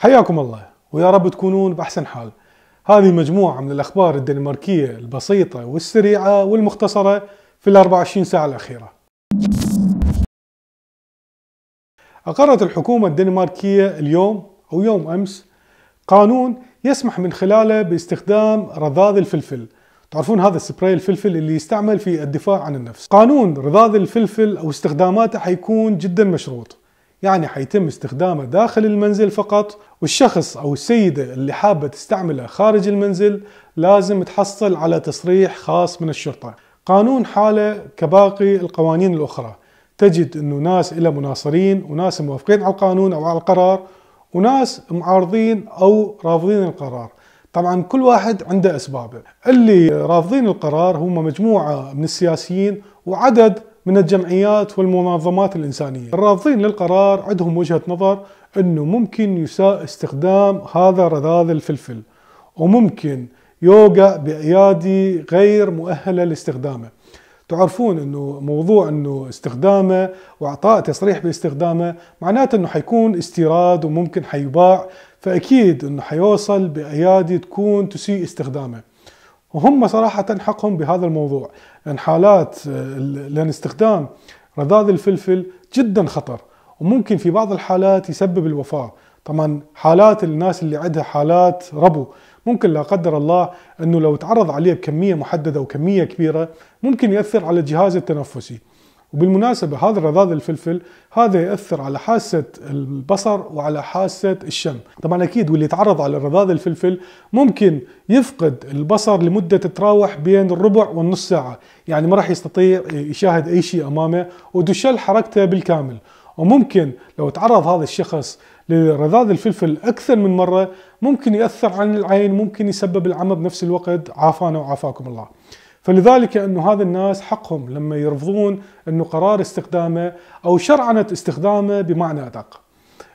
حياكم الله ويا رب تكونون بأحسن حال هذه مجموعة من الأخبار الدنماركية البسيطة والسريعة والمختصرة في ال 24 ساعة الأخيرة أقرت الحكومة الدنماركية اليوم أو يوم أمس قانون يسمح من خلاله باستخدام رذاذ الفلفل تعرفون هذا السبراي الفلفل اللي يستعمل في الدفاع عن النفس قانون رذاذ الفلفل أو استخداماته حيكون جدا مشروط يعني حيتم استخدامه داخل المنزل فقط والشخص أو السيدة اللي حابة تستعمله خارج المنزل لازم تحصل على تصريح خاص من الشرطة قانون حالة كباقي القوانين الأخرى تجد أنه ناس إلى مناصرين وناس موافقين على القانون أو على القرار وناس معارضين أو رافضين القرار طبعا كل واحد عنده أسبابه اللي رافضين القرار هم مجموعة من السياسيين وعدد من الجمعيات والمنظمات الإنسانية الرافضين للقرار عندهم وجهة نظر أنه ممكن يساء استخدام هذا رذاذ الفلفل وممكن يوقع بأيادي غير مؤهلة لاستخدامه تعرفون انه موضوع انه استخدامه واعطاء تصريح باستخدامه معناته انه حيكون استيراد وممكن حيباع فاكيد انه حيوصل بايادي تكون تسيء استخدامه وهم صراحة حقهم بهذا الموضوع لأن يعني حالات آه، لأن استخدام رذاذ الفلفل جدا خطر وممكن في بعض الحالات يسبب الوفاة طبعا حالات الناس اللي عندها حالات ربو ممكن لا قدر الله انه لو تعرض عليه بكميه محدده وكميه كبيره ممكن ياثر على الجهاز التنفسي وبالمناسبة هذا الرذاذ الفلفل هذا يأثر على حاسة البصر وعلى حاسة الشم طبعا أكيد واللي يتعرض على الرذاذ الفلفل ممكن يفقد البصر لمدة تتراوح بين الربع والنص ساعة يعني ما راح يستطيع يشاهد أي شيء أمامه وتشل حركته بالكامل وممكن لو تعرض هذا الشخص لرذاذ الفلفل أكثر من مرة ممكن يأثر عن العين ممكن يسبب العمى بنفس الوقت عافانا وعافاكم الله فلذلك انه هذا الناس حقهم لما يرفضون انه قرار استخدامه او شرعنه استخدامه بمعنى ادق.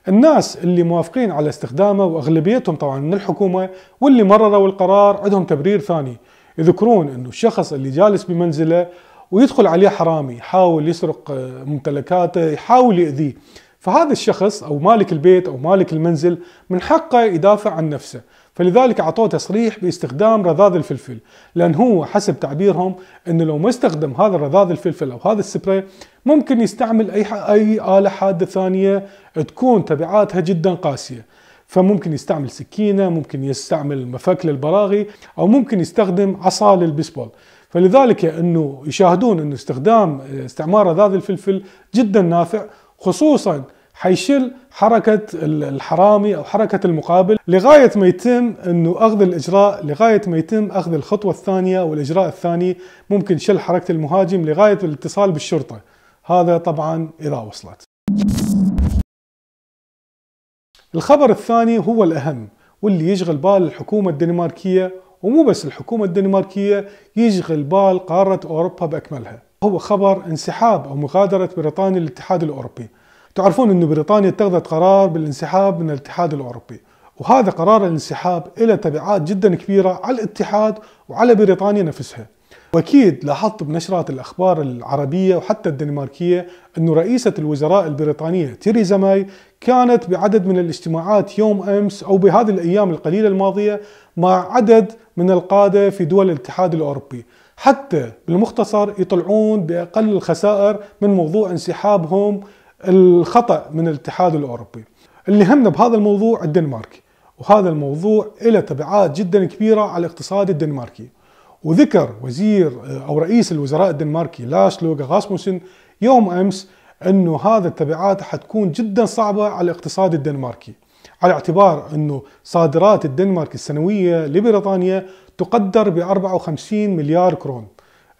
الناس اللي موافقين على استخدامه واغلبيتهم طبعا من الحكومه واللي مرروا القرار عندهم تبرير ثاني يذكرون انه الشخص اللي جالس بمنزله ويدخل عليه حرامي يحاول يسرق آه، ممتلكاته يحاول يأذيه فهذا الشخص او مالك البيت او مالك المنزل من حقه يدافع عن نفسه فلذلك اعطوه تصريح باستخدام رذاذ الفلفل لان هو حسب تعبيرهم انه لو ما استخدم هذا الرذاذ الفلفل او هذا السبراي ممكن يستعمل اي اي اله حاده ثانيه تكون تبعاتها جدا قاسيه فممكن يستعمل سكينه ممكن يستعمل مفك للبراغي او ممكن يستخدم عصا للبيسبول فلذلك انه يشاهدون انه استخدام استعمار رذاذ الفلفل جدا نافع خصوصا حيشل حركة الحرامي أو حركة المقابل لغاية ما يتم أنه أخذ الإجراء لغاية ما يتم أخذ الخطوة الثانية والإجراء الثاني ممكن شل حركة المهاجم لغاية الاتصال بالشرطة هذا طبعا إذا وصلت الخبر الثاني هو الأهم واللي يشغل بال الحكومة الدنماركية ومو بس الحكومة الدنماركية يشغل بال قارة أوروبا بأكملها هو خبر انسحاب أو مغادرة بريطانيا للاتحاد الأوروبي تعرفون أن بريطانيا اتخذت قرار بالانسحاب من الاتحاد الأوروبي وهذا قرار الانسحاب إلى تبعات جدا كبيرة على الاتحاد وعلى بريطانيا نفسها واكيد لاحظت بنشرات الاخبار العربيه وحتى الدنماركيه انه رئيسه الوزراء البريطانيه تيريزا ماي كانت بعدد من الاجتماعات يوم امس او بهذه الايام القليله الماضيه مع عدد من القاده في دول الاتحاد الاوروبي حتى بالمختصر يطلعون باقل الخسائر من موضوع انسحابهم الخطأ من الاتحاد الأوروبي اللي همنا بهذا الموضوع الدنمارك وهذا الموضوع له تبعات جدا كبيرة على الاقتصاد الدنماركي وذكر وزير آه، أو رئيس الوزراء الدنماركي لاش لوغا غاسموسن يوم أمس أنه هذا التبعات حتكون جدا صعبة على الاقتصاد الدنماركي على اعتبار أنه صادرات الدنمارك السنوية لبريطانيا تقدر ب 54 مليار كرون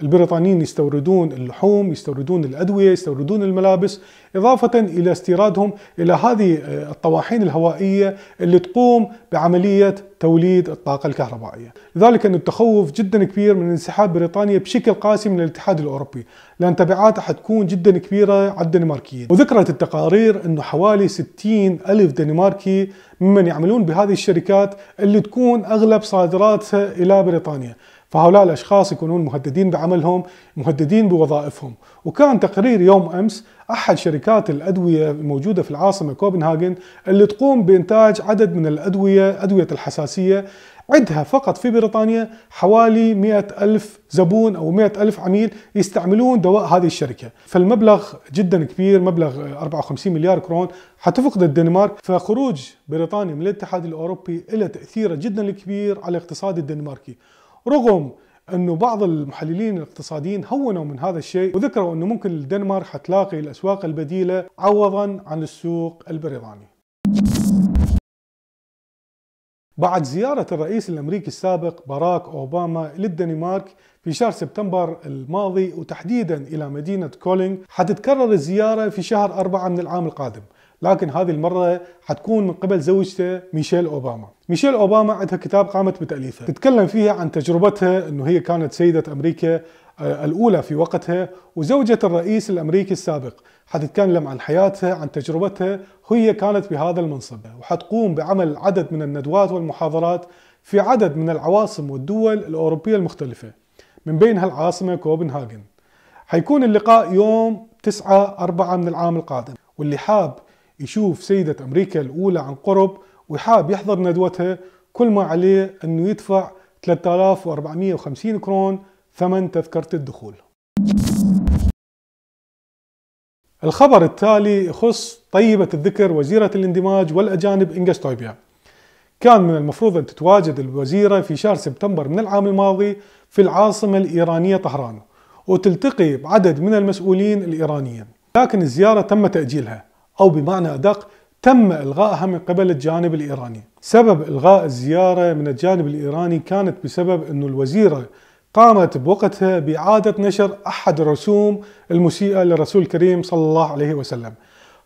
البريطانيين يستوردون اللحوم يستوردون الأدوية يستوردون الملابس إضافة إلى استيرادهم إلى هذه آه، الطواحين الهوائية اللي تقوم بعملية توليد الطاقة الكهربائية لذلك أن التخوف جدا كبير من انسحاب بريطانيا بشكل قاسي من الاتحاد الأوروبي لأن تبعاتها حتكون جدا كبيرة على الدنماركيين وذكرت التقارير أنه حوالي 60 ألف دنماركي ممن يعملون بهذه الشركات اللي تكون أغلب صادراتها إلى بريطانيا فهؤلاء الأشخاص يكونون مهددين بعملهم مهددين بوظائفهم وكان تقرير يوم أمس أحد شركات الأدوية الموجودة في العاصمة كوبنهاجن اللي تقوم بإنتاج عدد من الأدوية أدوية الحساسية عدها فقط في بريطانيا حوالي 100 ألف زبون أو 100 ألف عميل يستعملون دواء هذه الشركة فالمبلغ جدا كبير مبلغ 54 مليار كرون حتفقد الدنمارك فخروج بريطانيا من الاتحاد الأوروبي له تأثيره جدا كبير على الاقتصاد الدنماركي رغم انه بعض المحللين الاقتصاديين هونوا من هذا الشيء وذكروا انه ممكن الدنمارك حتلاقي الاسواق البديله عوضا عن السوق البريطاني. بعد زيارة الرئيس الأمريكي السابق باراك أوباما للدنمارك في شهر سبتمبر الماضي وتحديدا إلى مدينة كولينغ حتتكرر الزيارة في شهر أربعة من العام القادم لكن هذه المرة حتكون من قبل زوجته ميشيل أوباما ميشيل أوباما عندها كتاب قامت بتأليفه تتكلم فيها عن تجربتها أنه هي كانت سيدة أمريكا آه، الأولى في وقتها وزوجة الرئيس الأمريكي السابق حتتكلم عن حياتها عن تجربتها وهي كانت بهذا المنصب وحتقوم بعمل عدد من الندوات والمحاضرات في عدد من العواصم والدول الأوروبية المختلفة من بينها العاصمة كوبنهاجن حيكون اللقاء يوم 9 4 من العام القادم واللي حاب يشوف سيدة أمريكا الأولى عن قرب ويحاب يحضر ندوتها كل ما عليه أنه يدفع 3450 كرون ثمن تذكرة الدخول الخبر التالي يخص طيبة الذكر وزيرة الاندماج والأجانب إنجستويبيا كان من المفروض أن تتواجد الوزيرة في شهر سبتمبر من العام الماضي في العاصمة الإيرانية طهران وتلتقي بعدد من المسؤولين الإيرانيين لكن الزيارة تم تأجيلها أو بمعنى أدق تم إلغائها من قبل الجانب الإيراني سبب إلغاء الزيارة من الجانب الإيراني كانت بسبب أن الوزيرة قامت بوقتها بإعادة نشر أحد الرسوم المسيئة للرسول الكريم صلى الله عليه وسلم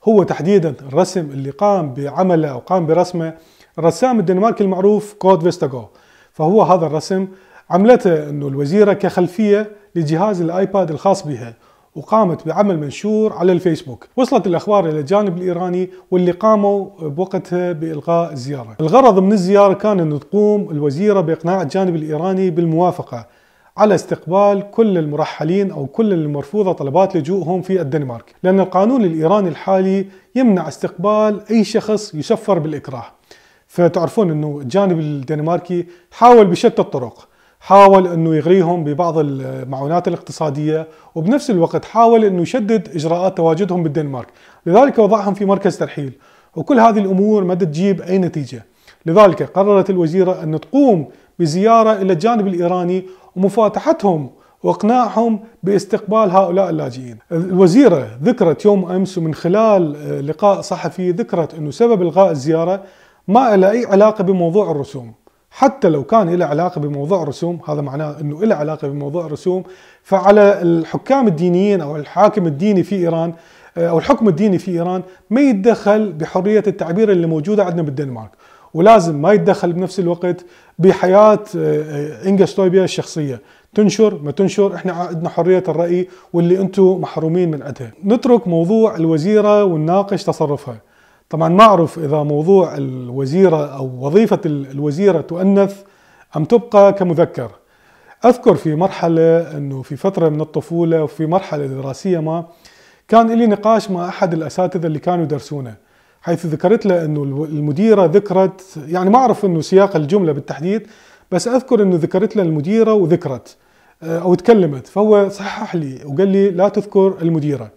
هو تحديدا الرسم اللي قام بعمله أو قام برسمه الرسام الدنماركي المعروف كود فيستاغو فهو هذا الرسم عملته أنه الوزيرة كخلفية لجهاز الآيباد الخاص بها وقامت بعمل منشور على الفيسبوك وصلت الأخبار إلى الجانب الإيراني واللي قاموا بوقتها بإلغاء الزيارة الغرض من الزيارة كان أن تقوم الوزيرة بإقناع الجانب الإيراني بالموافقة على استقبال كل المرحلين أو كل المرفوضة طلبات لجوءهم في الدنمارك لأن القانون الإيراني الحالي يمنع استقبال أي شخص يسفر بالإكراه فتعرفون أنه الجانب الدنماركي حاول بشتى الطرق حاول انه يغريهم ببعض المعونات الاقتصاديه وبنفس الوقت حاول انه يشدد اجراءات تواجدهم بالدنمارك لذلك وضعهم في مركز ترحيل وكل هذه الامور ما تجيب اي نتيجه لذلك قررت الوزيره ان تقوم بزياره الى الجانب الايراني ومفاتحتهم واقناعهم باستقبال هؤلاء اللاجئين. الوزيره ذكرت يوم امس ومن خلال لقاء صحفي ذكرت انه سبب الغاء الزياره ما له اي علاقه بموضوع الرسوم. حتى لو كان له علاقة بموضوع الرسوم هذا معناه أنه له علاقة بموضوع الرسوم فعلى الحكام الدينيين أو الحاكم الديني في إيران آه، أو الحكم الديني في إيران ما يتدخل بحرية التعبير اللي موجودة عندنا بالدنمارك ولازم ما يتدخل بنفس الوقت بحياة آه، آه، إنجا الشخصية تنشر ما تنشر احنا عندنا حرية الرأي واللي انتم محرومين من عندها نترك موضوع الوزيرة ونناقش تصرفها طبعا ما أعرف إذا موضوع الوزيرة أو وظيفة الوزيرة تؤنث أم تبقى كمذكر أذكر في مرحلة أنه في فترة من الطفولة وفي مرحلة دراسية ما كان لي نقاش مع أحد الأساتذة اللي كانوا يدرسونه حيث ذكرت له أنه المديرة ذكرت يعني ما أعرف أنه سياق الجملة بالتحديد بس أذكر أنه ذكرت له المديرة وذكرت أو تكلمت فهو صحح لي وقال لي لا تذكر المديرة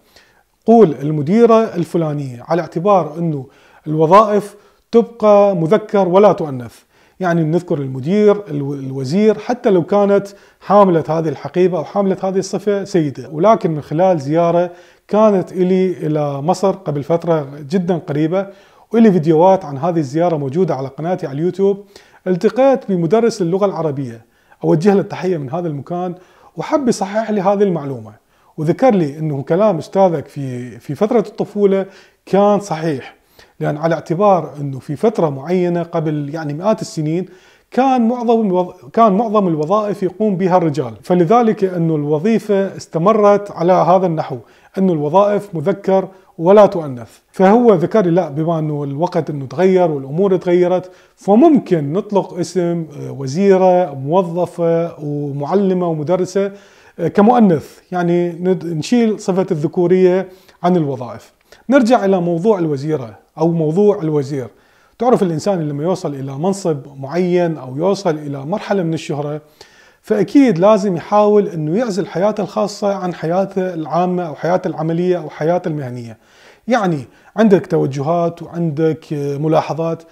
قول المديرة الفلانية على اعتبار أنه الوظائف تبقى مذكر ولا تؤنث يعني نذكر المدير الوزير حتى لو كانت حاملة هذه الحقيبة أو حاملة هذه الصفة سيدة ولكن من خلال زيارة كانت إلي إلى مصر قبل فترة جدا قريبة وإلي فيديوهات عن هذه الزيارة موجودة على قناتي على اليوتيوب التقيت بمدرس اللغة العربية أوجه له التحية من هذا المكان وحب يصحح لي هذه المعلومة وذكر لي انه كلام استاذك في في فتره الطفوله كان صحيح لان على اعتبار انه في فتره معينه قبل يعني مئات السنين كان معظم الوظ... كان معظم الوظائف يقوم بها الرجال، فلذلك انه الوظيفه استمرت على هذا النحو، انه الوظائف مذكر ولا تؤنث، فهو ذكر لا بما انه الوقت انه تغير والامور تغيرت، فممكن نطلق اسم آه، وزيره، موظفه ومعلمه ومدرسه آه، كمؤنث يعني نشيل صفة الذكورية عن الوظائف نرجع إلى موضوع الوزيرة أو موضوع الوزير تعرف الإنسان لما يوصل إلى منصب معين أو يوصل إلى مرحلة من الشهرة فأكيد لازم يحاول أنه يعزل حياته الخاصة عن حياته العامة أو حياته العملية أو حياته المهنية يعني عندك توجهات وعندك آه، ملاحظات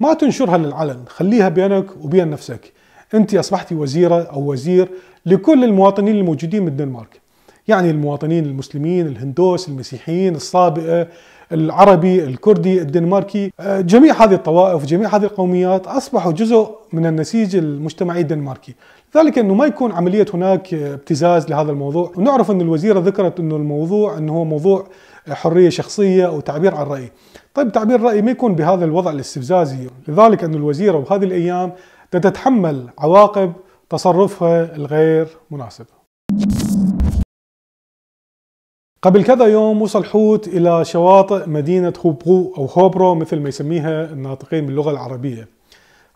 ما تنشرها للعلن خليها بينك وبين نفسك انت اصبحتي وزيره او وزير لكل المواطنين الموجودين بالدنمارك يعني المواطنين المسلمين الهندوس المسيحيين الصابئة العربي الكردي الدنماركي آه، جميع هذه الطوائف وجميع هذه القوميات أصبحوا جزء من النسيج المجتمعي الدنماركي ذلك أنه ما يكون عملية هناك ابتزاز لهذا الموضوع ونعرف أن الوزيرة ذكرت أنه الموضوع أنه هو موضوع حرية شخصية وتعبير عن الرأي طيب تعبير الرأي ما يكون بهذا الوضع الاستفزازي لذلك أن الوزيرة وهذه الأيام تتحمل عواقب تصرفها الغير مناسب قبل كذا يوم وصل حوت إلى شواطئ مدينة خوبرو أو خوبرو مثل ما يسميها الناطقين باللغة العربية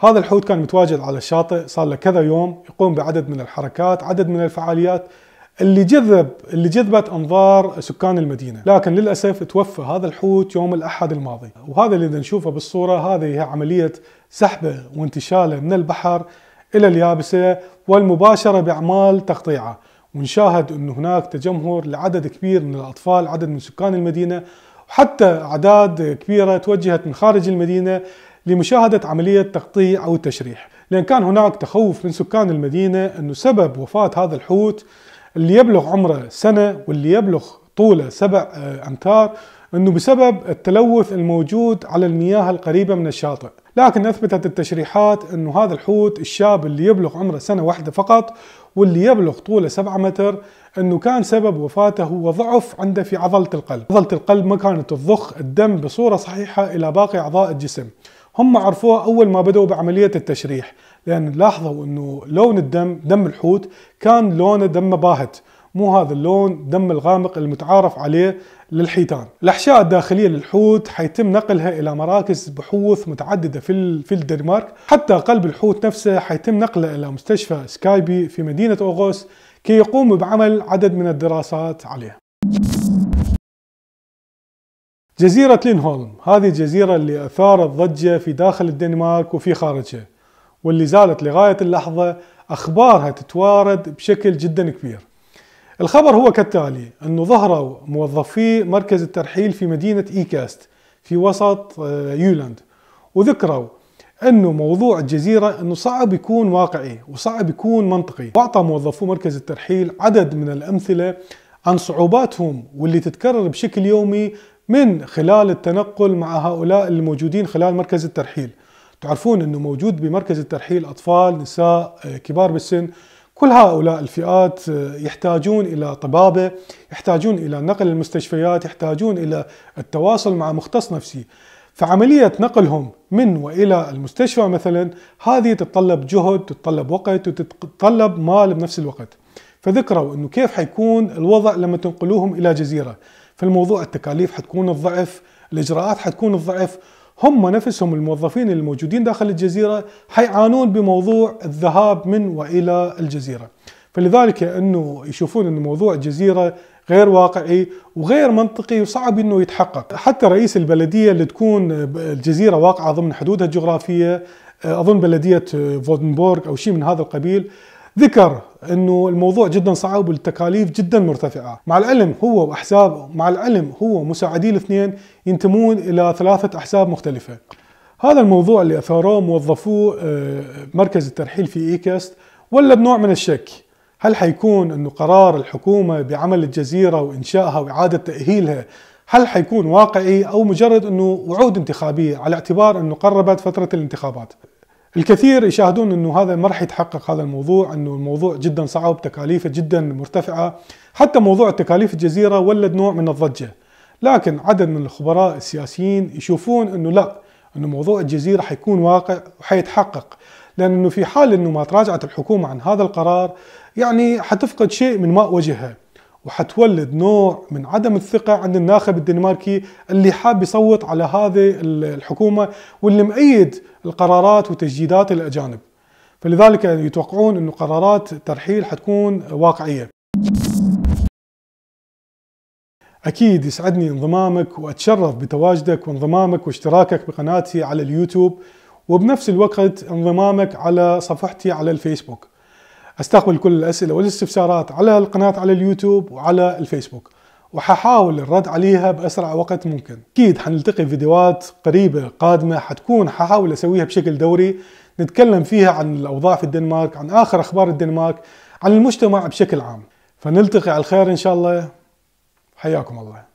هذا الحوت كان متواجد على الشاطئ صار له كذا يوم يقوم بعدد من الحركات عدد من الفعاليات اللي جذب اللي جذبت انظار سكان المدينه، لكن للاسف توفى هذا الحوت يوم الاحد الماضي، وهذا اللي نشوفه بالصوره هذه هي عمليه سحبه وانتشاله من البحر إلى اليابسة والمباشرة بأعمال تقطيعه ونشاهد أن هناك تجمهر لعدد كبير من الأطفال عدد من سكان المدينة وحتى أعداد كبيرة توجهت من خارج المدينة لمشاهدة عملية تقطيع أو تشريح لأن كان هناك تخوف من سكان المدينة أنه سبب وفاة هذا الحوت اللي يبلغ عمره سنة واللي يبلغ طوله سبع آه، أمتار أنه بسبب التلوث الموجود على المياه القريبة من الشاطئ لكن أثبتت التشريحات أن هذا الحوت الشاب اللي يبلغ عمره سنة واحدة فقط واللي يبلغ طوله 7 متر أنه كان سبب وفاته هو ضعف عنده في عضلة القلب عضلة القلب ما كانت تضخ الدم بصورة صحيحة إلى باقي أعضاء الجسم هم عرفوها أول ما بدأوا بعملية التشريح لأن لاحظوا أنه لون الدم دم الحوت كان لونه دم باهت مو هذا اللون دم الغامق المتعارف عليه للحيتان الأحشاء الداخلية للحوت حيتم نقلها إلى مراكز بحوث متعددة في في الدنمارك حتى قلب الحوت نفسه حيتم نقله إلى مستشفى سكايبي في مدينة أوغوس كي يقوم بعمل عدد من الدراسات عليه جزيرة لينهولم هذه الجزيرة اللي أثارت ضجة في داخل الدنمارك وفي خارجها واللي زالت لغاية اللحظة أخبارها تتوارد بشكل جدا كبير الخبر هو كالتالي أنه ظهروا موظفي مركز الترحيل في مدينة إيكاست في وسط آه، يولاند وذكروا انه موضوع الجزيره انه صعب يكون واقعي وصعب يكون منطقي واعطى موظفو مركز الترحيل عدد من الامثله عن صعوباتهم واللي تتكرر بشكل يومي من خلال التنقل مع هؤلاء الموجودين خلال مركز الترحيل تعرفون انه موجود بمركز الترحيل اطفال نساء آه، كبار بالسن كل هؤلاء الفئات آه، يحتاجون الى طبابه، يحتاجون الى نقل المستشفيات، يحتاجون الى التواصل مع مختص نفسي. فعمليه نقلهم من والى المستشفى مثلا هذه تتطلب جهد، تتطلب وقت، وتتطلب مال بنفس الوقت. فذكروا انه كيف حيكون الوضع لما تنقلوهم الى جزيره. فالموضوع التكاليف حتكون الضعف، الاجراءات حتكون الضعف، هم نفسهم الموظفين الموجودين داخل الجزيرة حيعانون بموضوع الذهاب من وإلى الجزيرة فلذلك أنه يشوفون أن موضوع الجزيرة غير واقعي وغير منطقي وصعب انه يتحقق، حتى رئيس البلديه اللي تكون الجزيره واقعه ضمن حدودها الجغرافيه اظن بلديه فودنبورغ او شيء من هذا القبيل ذكر انه الموضوع جدا صعب والتكاليف جدا مرتفعه، مع العلم هو واحسابه مع العلم هو مساعدي الاثنين ينتمون الى ثلاثه احساب مختلفه. هذا الموضوع اللي اثاروه موظفوه آه، مركز الترحيل في ايكست ولا بنوع من الشك هل حيكون انه قرار الحكومه بعمل الجزيره وانشائها واعاده تاهيلها هل حيكون واقعي او مجرد انه وعود انتخابيه على اعتبار انه قربت فتره الانتخابات الكثير يشاهدون انه هذا ما راح يتحقق هذا الموضوع انه الموضوع جدا صعب تكاليفه جدا مرتفعه حتى موضوع تكاليف الجزيره ولد نوع من الضجه لكن عدد من الخبراء السياسيين يشوفون انه لا انه موضوع الجزيره حيكون واقع وحيتحقق لانه في حال انه ما تراجعت الحكومه عن هذا القرار يعني حتفقد شيء من ماء وجهها وحتولد نوع من عدم الثقة عند الناخب الدنماركي اللي حاب يصوت على هذه الحكومة واللي مؤيد القرارات وتجديدات الأجانب فلذلك يتوقعون أن قرارات الترحيل حتكون واقعية أكيد يسعدني انضمامك وأتشرف بتواجدك وانضمامك واشتراكك بقناتي على اليوتيوب وبنفس الوقت انضمامك على صفحتي على الفيسبوك استقبل كل الاسئله والاستفسارات على القناه على اليوتيوب وعلى الفيسبوك وححاول الرد عليها باسرع وقت ممكن اكيد حنلتقي فيديوهات قريبه قادمه حتكون ححاول اسويها بشكل دوري نتكلم فيها عن الاوضاع في الدنمارك عن اخر اخبار الدنمارك عن المجتمع بشكل عام فنلتقي على الخير ان شاء الله حياكم الله